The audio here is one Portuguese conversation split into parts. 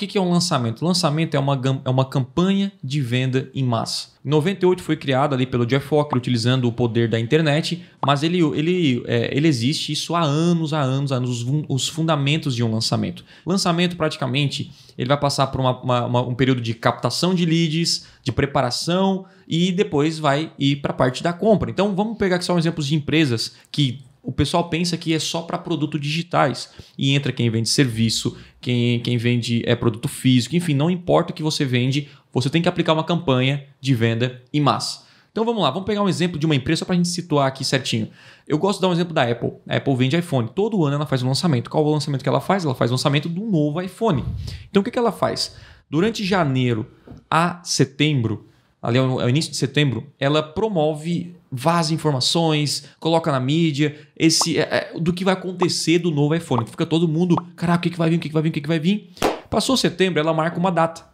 O que, que é um lançamento? Lançamento é uma, é uma campanha de venda em massa. Em 98 foi criado ali pelo Jeff Walker utilizando o poder da internet, mas ele, ele, é, ele existe isso há anos, há anos, há anos, os, os fundamentos de um lançamento. Lançamento praticamente ele vai passar por uma, uma, uma, um período de captação de leads, de preparação e depois vai ir para a parte da compra. Então vamos pegar aqui só exemplos de empresas que o pessoal pensa que é só para produtos digitais. E entra quem vende serviço, quem, quem vende é produto físico, enfim, não importa o que você vende, você tem que aplicar uma campanha de venda em massa. Então vamos lá, vamos pegar um exemplo de uma empresa para a gente situar aqui certinho. Eu gosto de dar um exemplo da Apple. A Apple vende iPhone. Todo ano ela faz um lançamento. Qual é o lançamento que ela faz? Ela faz o lançamento do novo iPhone. Então o que, que ela faz? Durante janeiro a setembro, ali é o é início de setembro, ela promove vaza informações, coloca na mídia, esse é, é, do que vai acontecer do novo iPhone. Fica todo mundo, caraca, o que, que vai vir, o que, que vai vir, o que, que vai vir. Passou setembro, ela marca uma data.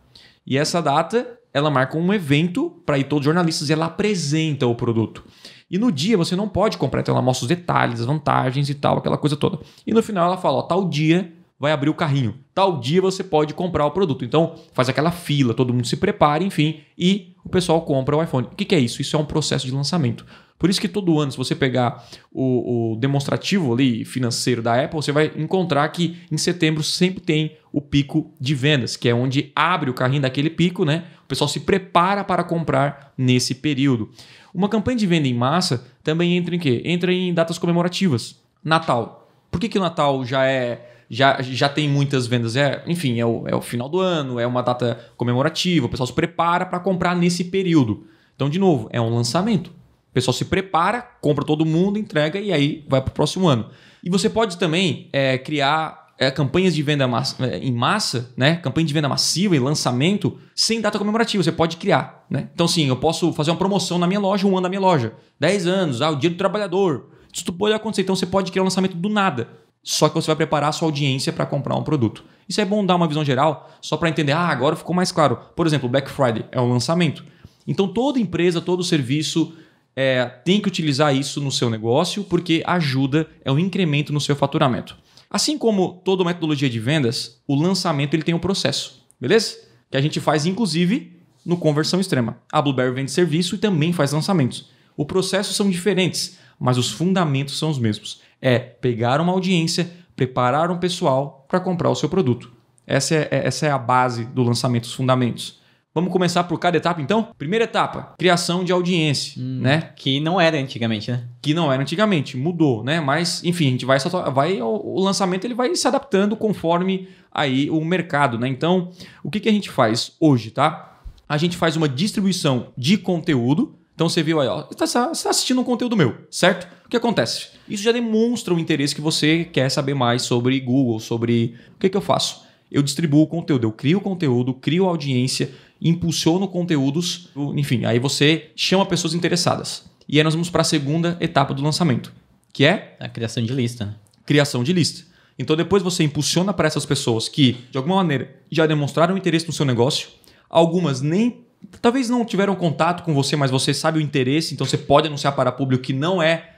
E essa data, ela marca um evento para ir todos os jornalistas e ela apresenta o produto. E no dia você não pode comprar, então ela mostra os detalhes, as vantagens e tal, aquela coisa toda. E no final ela fala, ó, tal dia vai abrir o carrinho. Tal dia você pode comprar o produto. Então, faz aquela fila, todo mundo se prepara, enfim, e o pessoal compra o iPhone. O que, é isso? Isso é um processo de lançamento. Por isso que todo ano, se você pegar o, o, demonstrativo ali financeiro da Apple, você vai encontrar que em setembro sempre tem o pico de vendas, que é onde abre o carrinho daquele pico, né? O pessoal se prepara para comprar nesse período. Uma campanha de venda em massa também entra em quê? Entra em datas comemorativas. Natal. Por que, que o Natal já é já, já tem muitas vendas. É, enfim, é o, é o final do ano, é uma data comemorativa, o pessoal se prepara para comprar nesse período. Então, de novo, é um lançamento. O pessoal se prepara, compra todo mundo, entrega e aí vai para o próximo ano. E você pode também é, criar é, campanhas de venda massa, é, em massa, né? campanha de venda massiva e lançamento sem data comemorativa. Você pode criar. Né? Então, sim, eu posso fazer uma promoção na minha loja, um ano na minha loja. 10 anos, ah, o dia do trabalhador. Isso tudo pode acontecer. Então, você pode criar um lançamento do nada só que você vai preparar a sua audiência para comprar um produto. Isso é bom dar uma visão geral, só para entender, ah, agora ficou mais claro. Por exemplo, Black Friday é um lançamento. Então, toda empresa, todo serviço é, tem que utilizar isso no seu negócio, porque ajuda, é um incremento no seu faturamento. Assim como toda metodologia de vendas, o lançamento ele tem um processo, beleza? Que a gente faz, inclusive, no Conversão Extrema. A Blueberry vende serviço e também faz lançamentos. O processo são diferentes, mas os fundamentos são os mesmos é pegar uma audiência, preparar um pessoal para comprar o seu produto. Essa é, é, essa é a base do lançamento, os fundamentos. Vamos começar por cada etapa, então? Primeira etapa, criação de audiência, hum, né? Que não era antigamente, né? Que não era antigamente, mudou, né? Mas, enfim, a gente vai, vai o lançamento ele vai se adaptando conforme aí o mercado, né? Então, o que, que a gente faz hoje, tá? A gente faz uma distribuição de conteúdo, então você viu aí, ó, você está tá assistindo um conteúdo meu, certo? O que acontece? Isso já demonstra o interesse que você quer saber mais sobre Google, sobre o que, que eu faço. Eu distribuo o conteúdo, eu crio conteúdo, crio audiência, impulsiono conteúdos, enfim, aí você chama pessoas interessadas. E aí nós vamos para a segunda etapa do lançamento, que é a criação de lista. Né? Criação de lista. Então depois você impulsiona para essas pessoas que, de alguma maneira, já demonstraram interesse no seu negócio, algumas nem talvez não tiveram contato com você, mas você sabe o interesse, então você pode anunciar para público que não é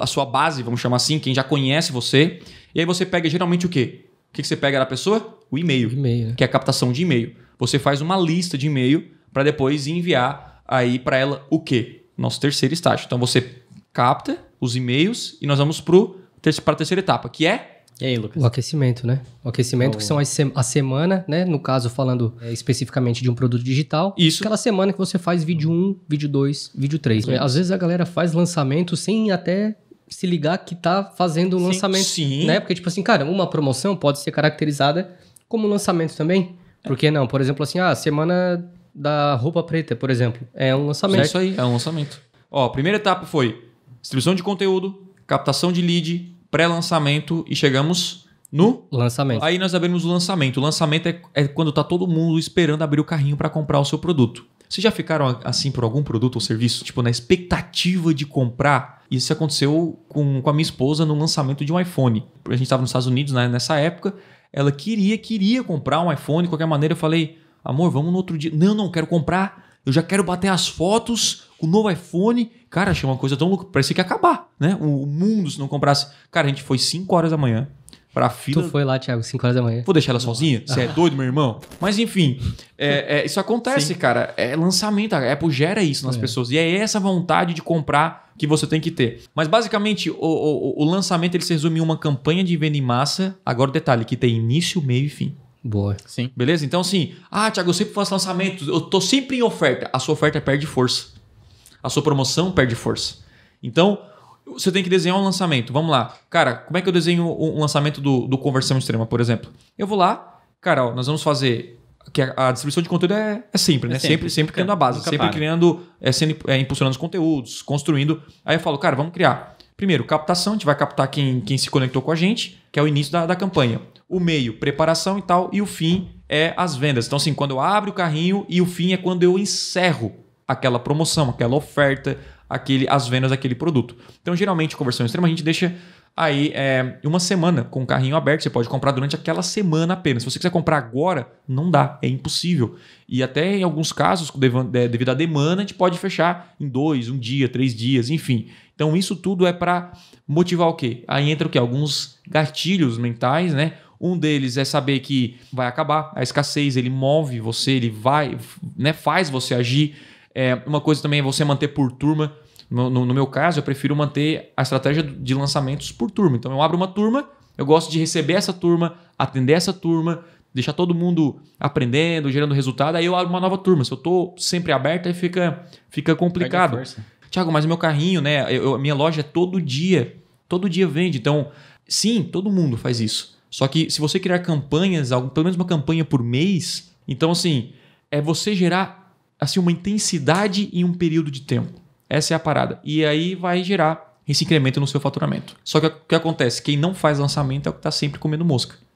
a sua base, vamos chamar assim, quem já conhece você. E aí você pega geralmente o quê? O que você pega da pessoa? O e-mail. E-mail. Né? Que é a captação de e-mail. Você faz uma lista de e-mail para depois enviar aí para ela o quê? Nosso terceiro estágio. Então você capta os e-mails e nós vamos para a terceira etapa, que é e aí, Lucas? O aquecimento, né? O aquecimento, que então- são as se a semana, né? No caso, falando é, especificamente de um produto digital. Isso. Aquela semana que você faz vídeo 1, vídeo 2, vídeo 3. Sim. Né? Às vezes a galera faz lançamento sem até se ligar que tá fazendo um lançamento. Sim. Né? Porque, tipo assim, cara, uma promoção pode ser caracterizada como lançamento também. É. Por que não? Por exemplo, assim, a ah, semana da roupa preta, por exemplo. É um lançamento. É isso aí, é um lançamento. Ó, a primeira etapa foi distribuição de conteúdo, captação de lead, pré-lançamento e chegamos no lançamento. Aí nós abrimos o lançamento. O lançamento é, é quando tá todo mundo esperando abrir o carrinho para comprar o seu produto. Vocês já ficaram assim por algum produto ou serviço? Tipo, na expectativa de comprar? Isso aconteceu com, com a minha esposa no lançamento de um iPhone. A gente estava nos Estados Unidos né, nessa época. Ela queria, queria comprar um iPhone. De qualquer maneira, eu falei, amor, vamos no outro dia. Não, não, quero comprar eu já quero bater as fotos com o novo iPhone. Cara, achei uma coisa tão louca. Parecia que ia acabar, né? O mundo se não comprasse. Cara, a gente foi 5 horas da manhã pra fila. Tu foi lá, Thiago, 5 horas da manhã. Vou deixar ela sozinha? Você é ah. doido, meu irmão? Mas enfim, é, é, isso acontece, Sim. cara. É lançamento. A Apple gera isso nas é. pessoas. E é essa vontade de comprar que você tem que ter. Mas basicamente, o, o, o lançamento ele se resume em uma campanha de venda em massa. Agora, detalhe, que tem início, meio e fim. Boa. Sim. Beleza? Então, assim, ah, Thiago, eu sempre faço lançamentos, eu tô sempre em oferta. A sua oferta perde força. A sua promoção perde força. Então, você tem que desenhar um lançamento. Vamos lá. Cara, como é que eu desenho um lançamento do, do conversão extrema, por exemplo? Eu vou lá, cara, ó, nós vamos fazer. Que a, distribuição de conteúdo é, é sempre, né? É sempre, sempre, sempre criando a base, sempre para. criando, é, sendo, é, impulsionando os conteúdos, construindo. Aí eu falo, cara, vamos criar Primeiro, captação, a gente vai captar quem, quem se conectou com a gente, que é o início da, da campanha. O meio, preparação e tal, e o fim é as vendas. Então, assim, quando eu abro o carrinho e o fim é quando eu encerro aquela promoção, aquela oferta, aquele, as vendas daquele produto. Então, geralmente, conversão extrema, a gente deixa Aí, é, uma semana com o carrinho aberto, você pode comprar durante aquela semana apenas. Se você quiser comprar agora, não dá, é impossível. E até em alguns casos, é, devido à demanda, a gente pode fechar em dois, um dia, três dias, enfim. Então, isso tudo é para motivar o quê? Aí entra o quê? Alguns gatilhos mentais, né? Um deles é saber que vai acabar a escassez, ele move você, ele vai, né, faz você agir. É, uma coisa também é você manter por turma. No, no, meu caso, eu prefiro manter a estratégia de lançamentos por turma. Então eu abro uma turma, eu gosto de receber essa turma, atender essa turma, deixar todo mundo aprendendo, gerando resultado, aí eu abro uma nova turma. Se eu estou sempre aberto, aí fica, fica complicado. Tiago, mas o meu carrinho, né? Eu, minha loja é todo dia. Todo dia vende. Então, sim, todo mundo faz isso. Só que se você criar campanhas, pelo menos uma campanha por mês, então assim, é você gerar assim uma intensidade em um período de tempo. Essa é a parada. E aí vai gerar esse incremento no seu faturamento. Só que o que acontece? Quem não faz lançamento é o que está sempre comendo mosca.